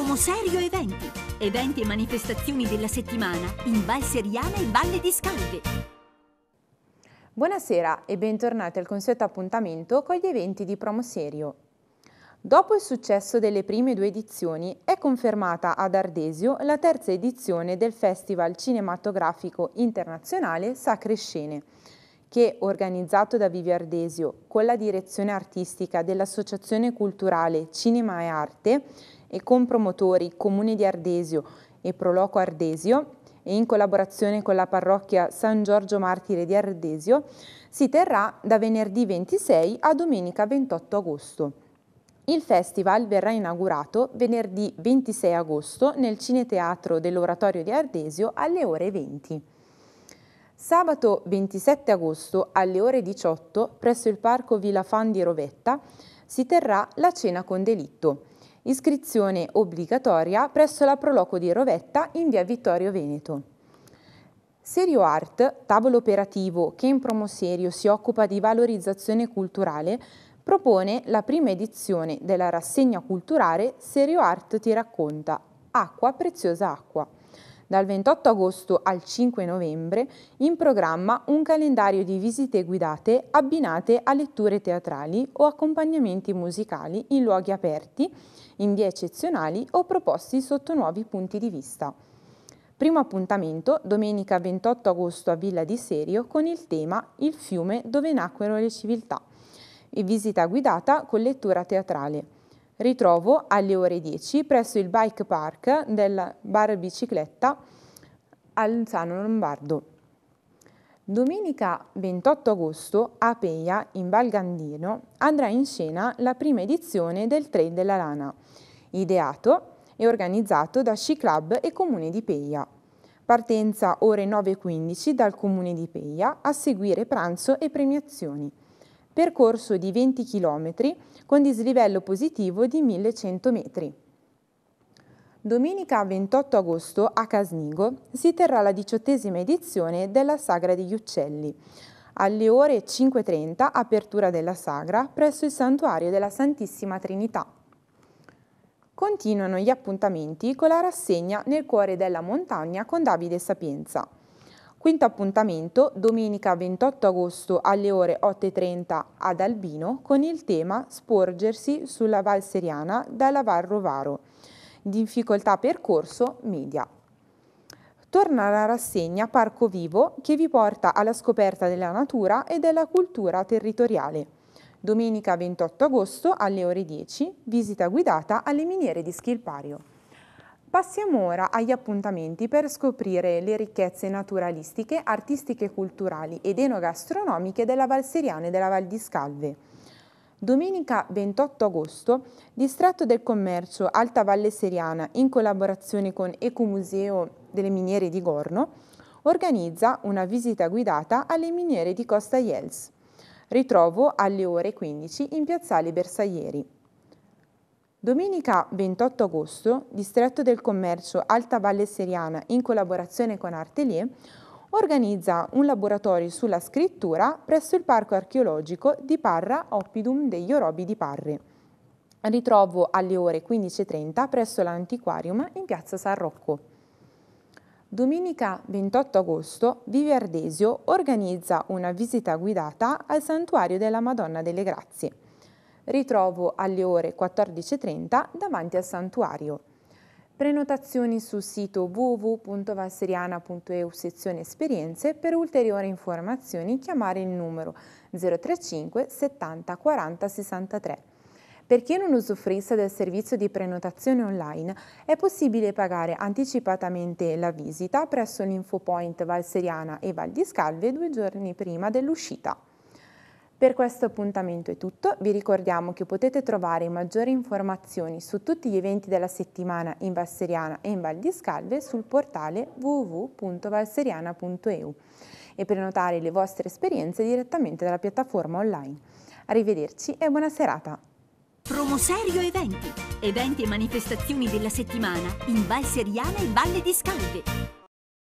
Promoserio Eventi. Eventi e manifestazioni della settimana in Val Seriana e Valle di Scalde. Buonasera e bentornati al consueto appuntamento con gli eventi di Promoserio. Dopo il successo delle prime due edizioni, è confermata ad Ardesio la terza edizione del Festival Cinematografico Internazionale Sacre Scene, che, organizzato da Vivio Ardesio con la direzione artistica dell'Associazione Culturale Cinema e Arte e con promotori Comune di Ardesio e Proloco Ardesio, e in collaborazione con la parrocchia San Giorgio Martire di Ardesio, si terrà da venerdì 26 a domenica 28 agosto. Il festival verrà inaugurato venerdì 26 agosto nel Cineteatro dell'Oratorio di Ardesio alle ore 20. Sabato 27 agosto alle ore 18 presso il Parco Villa Fan di Rovetta si terrà la cena con delitto. Iscrizione obbligatoria presso la Proloco di Rovetta in via Vittorio Veneto. Serio Art, tavolo operativo che in Promoserio si occupa di valorizzazione culturale, propone la prima edizione della rassegna culturale Serio Art ti racconta, acqua preziosa acqua dal 28 agosto al 5 novembre, in programma un calendario di visite guidate abbinate a letture teatrali o accompagnamenti musicali in luoghi aperti, in vie eccezionali o proposti sotto nuovi punti di vista. Primo appuntamento, domenica 28 agosto a Villa di Serio, con il tema Il fiume dove nacquero le civiltà. E visita guidata con lettura teatrale. Ritrovo alle ore 10 presso il bike park del bar bicicletta Alzano Lombardo. Domenica 28 agosto a Peia, in Val Gandino, andrà in scena la prima edizione del Trail della Lana, ideato e organizzato da Sci Club e Comune di Peia. Partenza ore 9.15 dal Comune di Peia, a seguire pranzo e premiazioni percorso di 20 km con dislivello positivo di 1100 metri. Domenica 28 agosto a Casnigo si terrà la diciottesima edizione della Sagra degli Uccelli. Alle ore 5.30 apertura della sagra presso il Santuario della Santissima Trinità. Continuano gli appuntamenti con la rassegna nel cuore della montagna con Davide Sapienza. Quinto appuntamento, domenica 28 agosto alle ore 8.30 ad Albino, con il tema Sporgersi sulla Val Seriana dalla Val Rovaro. Difficoltà percorso media. Torna la rassegna Parco Vivo che vi porta alla scoperta della natura e della cultura territoriale. Domenica 28 agosto alle ore 10, visita guidata alle miniere di Schilpario. Passiamo ora agli appuntamenti per scoprire le ricchezze naturalistiche, artistiche, culturali ed enogastronomiche della Val Seriana e della Val di Scalve. Domenica 28 agosto, Distretto del Commercio Alta Valle Seriana, in collaborazione con Ecomuseo delle Miniere di Gorno, organizza una visita guidata alle miniere di Costa Iels. Ritrovo alle ore 15 in Piazzale Bersaglieri. Domenica 28 agosto, Distretto del Commercio Alta Valle Seriana, in collaborazione con Artelier, organizza un laboratorio sulla scrittura presso il Parco Archeologico di Parra Oppidum degli Orobi di Parre. Ritrovo alle ore 15.30 presso l'Antiquarium in piazza San Rocco. Domenica 28 agosto, Vivi Ardesio organizza una visita guidata al Santuario della Madonna delle Grazie ritrovo alle ore 14.30 davanti al santuario. Prenotazioni sul sito www.valseriana.eu sezione esperienze per ulteriori informazioni chiamare il numero 035 70 40 63. Per chi non usufruisce del servizio di prenotazione online, è possibile pagare anticipatamente la visita presso l'Infopoint Valseriana e Val di Scalve due giorni prima dell'uscita. Per questo appuntamento è tutto, vi ricordiamo che potete trovare maggiori informazioni su tutti gli eventi della settimana in Valseriana e in Val di Scalve sul portale www.valseriana.eu e prenotare le vostre esperienze direttamente dalla piattaforma online. Arrivederci e buona serata! Promoserio Eventi, eventi e manifestazioni della settimana in Valseriana e Valle di Scalve.